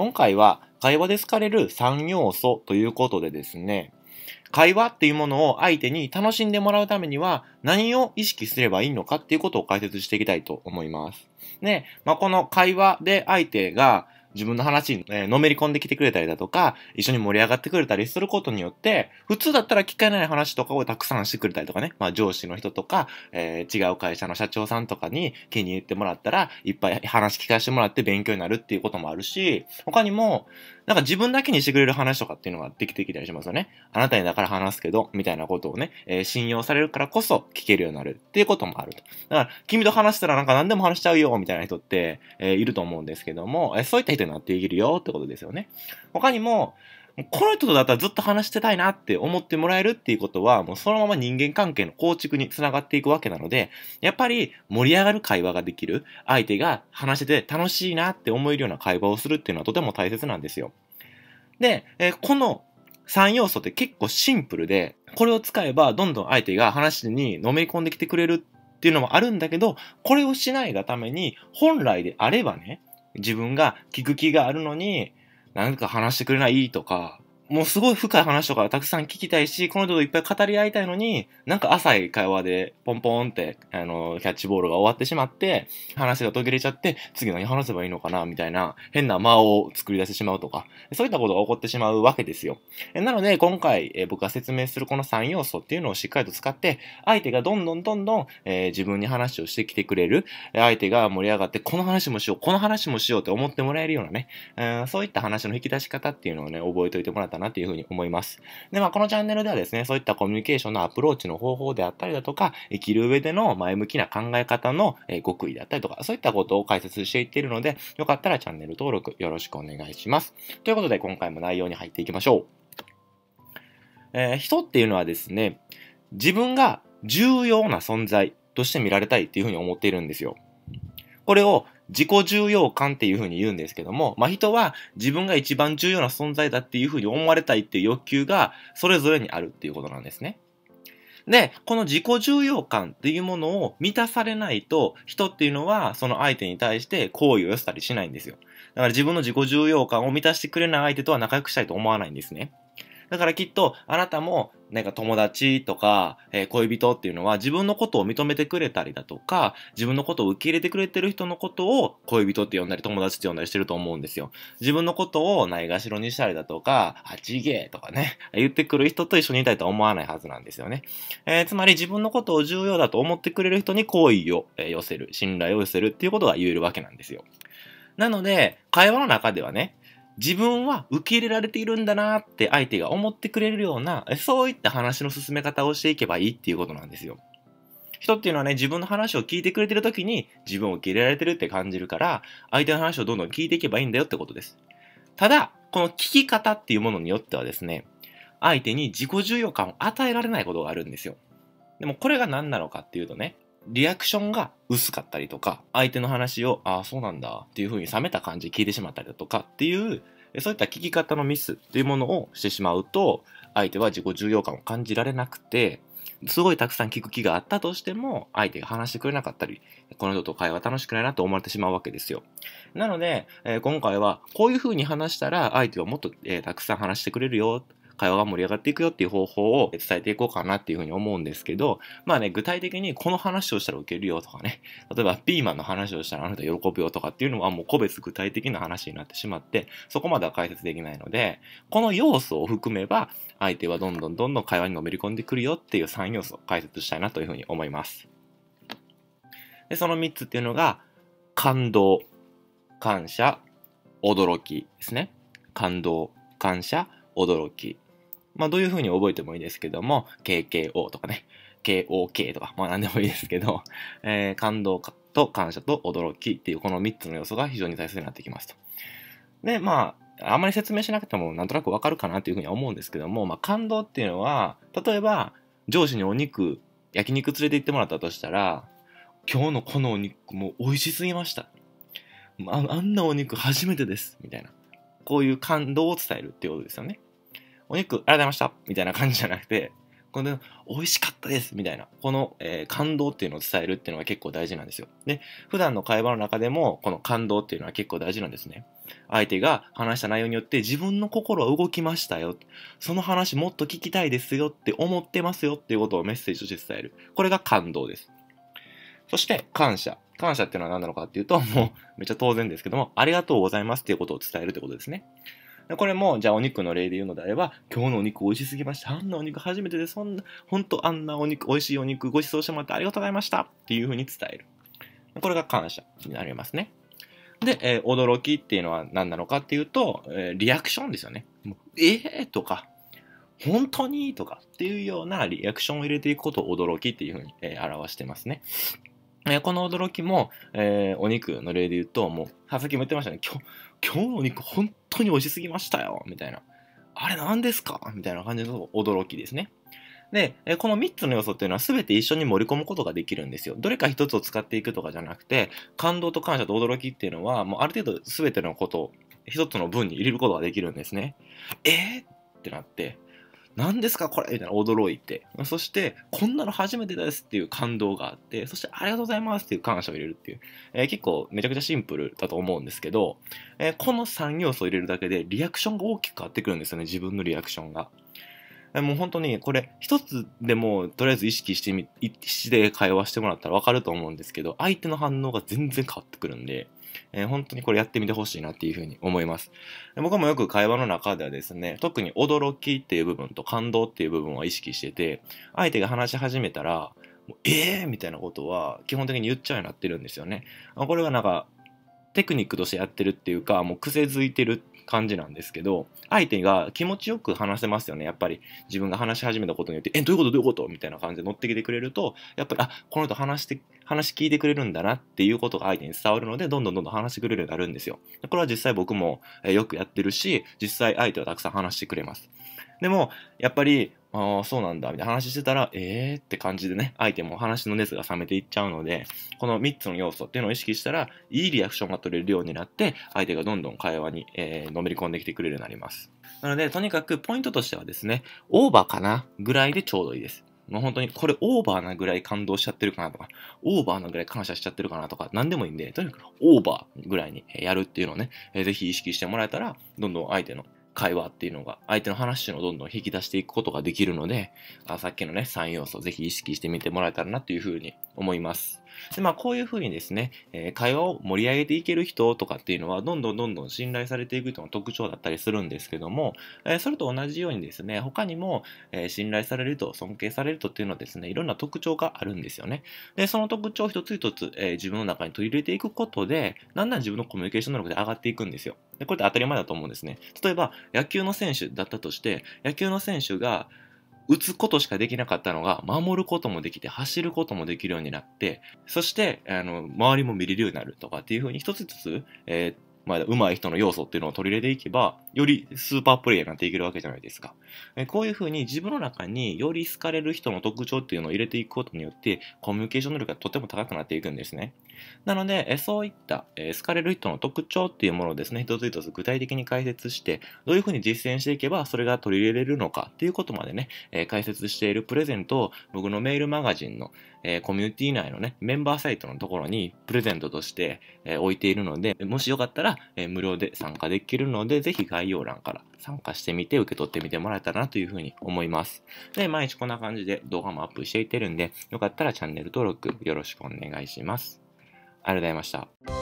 今回は会話で好かれる3要素ということでですね、会話っていうものを相手に楽しんでもらうためには何を意識すればいいのかっていうことを解説していきたいと思います。で、まあ、この会話で相手が自分の話に、えー、のめり込んできてくれたりだとか、一緒に盛り上がってくれたりすることによって、普通だったら聞かない話とかをたくさんしてくれたりとかね、まあ上司の人とか、えー、違う会社の社長さんとかに気に入ってもらったら、いっぱい話聞かせてもらって勉強になるっていうこともあるし、他にも、なんか自分だけにしてくれる話とかっていうのができてきたりしますよね。あなたにだから話すけど、みたいなことをね、えー、信用されるからこそ聞けるようになるっていうこともあると。だから、君と話したらなんか何でも話しちゃうよ、みたいな人って、えー、いると思うんですけども、えそういった人てなっていけるよってことですよね。他にも、この人とだったらずっと話してたいなって思ってもらえるっていうことは、もうそのまま人間関係の構築につながっていくわけなので、やっぱり盛り上がる会話ができる、相手が話してて楽しいなって思えるような会話をするっていうのはとても大切なんですよ。で、えこの3要素って結構シンプルで、これを使えばどんどん相手が話にのめり込んできてくれるっていうのもあるんだけど、これをしないがために、本来であればね、自分が聞く気があるのに、なんか話してくれないとか、もうすごい深い話とかたくさん聞きたいし、この人といっぱい語り合いたいのに、なんか浅い会話でポンポンって、あの、キャッチボールが終わってしまって、話が途切れちゃって、次何話せばいいのかな、みたいな変な間を作り出してしまうとか、そういったことが起こってしまうわけですよ。なので、今回、え僕が説明するこの3要素っていうのをしっかりと使って、相手がどんどんどんどん、えー、自分に話をしてきてくれる、相手が盛り上がって、この話もしよう、この話もしようって思ってもらえるようなね、うん、そういった話の引き出し方っていうのをね、覚えておいてもらったらなというふうに思います。で、まあ、このチャンネルではですね、そういったコミュニケーションのアプローチの方法であったりだとか、生きる上での前向きな考え方の極意だったりとか、そういったことを解説していっているので、よかったらチャンネル登録よろしくお願いします。ということで、今回も内容に入っていきましょう。えー、人っていうのはですね、自分が重要な存在として見られたいっていうふうに思っているんですよ。これを自己重要感っていうふうに言うんですけども、まあ、人は自分が一番重要な存在だっていうふうに思われたいっていう欲求がそれぞれにあるっていうことなんですね。で、この自己重要感っていうものを満たされないと、人っていうのはその相手に対して好意を寄せたりしないんですよ。だから自分の自己重要感を満たしてくれない相手とは仲良くしたいと思わないんですね。だからきっとあなたもなんか友達とか、えー、恋人っていうのは自分のことを認めてくれたりだとか、自分のことを受け入れてくれてる人のことを恋人って呼んだり友達って呼んだりしてると思うんですよ。自分のことをないがしろにしたりだとか、あちげえとかね、言ってくる人と一緒にいたいとは思わないはずなんですよね。えー、つまり自分のことを重要だと思ってくれる人に好意を、寄せる、信頼を寄せるっていうことが言えるわけなんですよ。なので、会話の中ではね、自分は受け入れられているんだなって相手が思ってくれるような、そういった話の進め方をしていけばいいっていうことなんですよ。人っていうのはね、自分の話を聞いてくれてる時に自分を受け入れられてるって感じるから、相手の話をどんどん聞いていけばいいんだよってことです。ただ、この聞き方っていうものによってはですね、相手に自己重要感を与えられないことがあるんですよ。でもこれが何なのかっていうとね、リアクションが薄かったりとか、相手の話を、ああ、そうなんだっていう風に冷めた感じ聞いてしまったりだとかっていう、そういった聞き方のミスっていうものをしてしまうと、相手は自己重要感を感じられなくて、すごいたくさん聞く気があったとしても、相手が話してくれなかったり、この人と会話楽しくないなと思われてしまうわけですよ。なので、えー、今回は、こういう風に話したら、相手はもっと、えー、たくさん話してくれるよ。会話が盛り上がっていくよっていう方法を伝えていこうかなっていうふうに思うんですけど、まあね、具体的にこの話をしたら受けるよとかね、例えばピーマンの話をしたらあなた喜ぶよとかっていうのはもう個別具体的な話になってしまって、そこまでは解説できないので、この要素を含めば、相手はどんどんどんどん会話にのめり込んでくるよっていう3要素を解説したいなというふうに思います。で、その3つっていうのが、感動、感謝、驚きですね。感動、感謝、驚き。まあ、どういうふうに覚えてもいいですけども、KKO とかね、KOK とか、まあ、何でもいいですけど、えー、感動と感謝と驚きっていうこの3つの要素が非常に大切になってきますと。で、まあ、あまり説明しなくてもなんとなくわかるかなというふうには思うんですけども、まあ、感動っていうのは、例えば、上司にお肉、焼肉連れて行ってもらったとしたら、今日のこのお肉もう美味しすぎました。ああんなお肉初めてです。みたいな。こういう感動を伝えるっていうことですよね。お肉ありがとうございましたみたいな感じじゃなくて、この、美味しかったですみたいな、この、えー、感動っていうのを伝えるっていうのが結構大事なんですよ。で、普段の会話の中でも、この感動っていうのは結構大事なんですね。相手が話した内容によって自分の心は動きましたよ。その話もっと聞きたいですよって思ってますよっていうことをメッセージとして伝える。これが感動です。そして、感謝。感謝っていうのは何なのかっていうと、もうめっちゃ当然ですけども、ありがとうございますっていうことを伝えるってことですね。これも、じゃあお肉の例で言うのであれば、今日のお肉美味しすぎました。あんなお肉初めてで、そんな、ほんとあんなお肉、美味しいお肉ご馳走してもらってありがとうございました。っていうふうに伝える。これが感謝になりますね。で、えー、驚きっていうのは何なのかっていうと、えー、リアクションですよね。ええー、とか、本当にとかっていうようなリアクションを入れていくことを驚きっていうふうに、えー、表してますね。えー、この驚きも、えー、お肉の例で言うと、もう、はずきも言ってましたね。今日、今日の肉本当に美味しすぎましたよみたいな。あれ何ですかみたいな感じの驚きですね。で、この3つの要素っていうのは全て一緒に盛り込むことができるんですよ。どれか1つを使っていくとかじゃなくて、感動と感謝と驚きっていうのは、もうある程度全てのことを1つの文に入れることができるんですね。えー、ってなって。何ですかこれみたいな驚いて、そして、こんなの初めてですっていう感動があって、そしてありがとうございますっていう感謝を入れるっていう、えー、結構めちゃくちゃシンプルだと思うんですけど、えー、この3要素を入れるだけでリアクションが大きく変わってくるんですよね、自分のリアクションが。もう本当にこれ一つでもとりあえず意識してみ、して会話してもらったらわかると思うんですけど、相手の反応が全然変わってくるんで、えー、本当にこれやってみてほしいなっていうふうに思います。僕もよく会話の中ではですね、特に驚きっていう部分と感動っていう部分は意識してて、相手が話し始めたら、ええー、みたいなことは基本的に言っちゃうようになってるんですよね。これはなんかテクニックとしてやってるっていうか、もう癖づいてる感じなんですけど、相手が気持ちよく話せますよね。やっぱり自分が話し始めたことによって、え、どういうことどういうことみたいな感じで乗ってきてくれると、やっぱり、あ、この人話して、話聞いてくれるんだなっていうことが相手に伝わるので、どんどんどんどん話してくれるようになるんですよ。これは実際僕もよくやってるし、実際相手はたくさん話してくれます。でも、やっぱりああ、そうなんだ、みたいな話してたら、ええー、って感じでね、相手も話の熱が冷めていっちゃうので、この3つの要素っていうのを意識したら、いいリアクションが取れるようになって、相手がどんどん会話に、えー、のめり込んできてくれるようになります。なので、とにかくポイントとしてはですね、オーバーかなぐらいでちょうどいいです。もう本当にこれオーバーなぐらい感動しちゃってるかなとか、オーバーなぐらい感謝しちゃってるかなとか、何でもいいんで、とにかくオーバーぐらいにやるっていうのをね、えぜひ意識してもらえたら、どんどん相手の会話っていうのが、相手の話をどんどん引き出していくことができるので、あさっきのね、3要素、ぜひ意識してみてもらえたらなというふうに思います。で、まあ、こういうふうにですね、え会話を盛り上げていける人とかっていうのは、どんどんどんどん信頼されていくというのが特徴だったりするんですけども、えそれと同じようにですね、他にも、え信頼されると、尊敬されるとっていうのはですね、いろんな特徴があるんですよね。で、その特徴を一つ一つ、え自分の中に取り入れていくことで、だんだん自分のコミュニケーション能力で上がっていくんですよ。で、これって当たり前だと思うんですね。例えば、野球の選手だったとして、野球の選手が、打つことしかできなかったのが、守ることもできて、走ることもできるようになって、そして、あの、周りも見れるようになるとかっていう風に一つずつ、えーまあ、上手い人の要素っていうのを取り入れていけば、よりスーパープレイヤーになっていけるわけじゃないですか。えこういうふうに自分の中により好かれる人の特徴っていうのを入れていくことによって、コミュニケーション能力がとても高くなっていくんですね。なので、そういった好かれる人の特徴っていうものをですね、一つ一つ具体的に解説して、どういうふうに実践していけばそれが取り入れれるのかっていうことまでね、解説しているプレゼントを僕のメールマガジンのコミュニティ内のね、メンバーサイトのところにプレゼントとして置いているので、もしよかったら無料で参加できるので、ぜひ概要欄から参加してみて受け取ってみてもらえたらなというふうに思います。で、毎日こんな感じで動画もアップしていってるんで、よかったらチャンネル登録よろしくお願いします。ありがとうございました。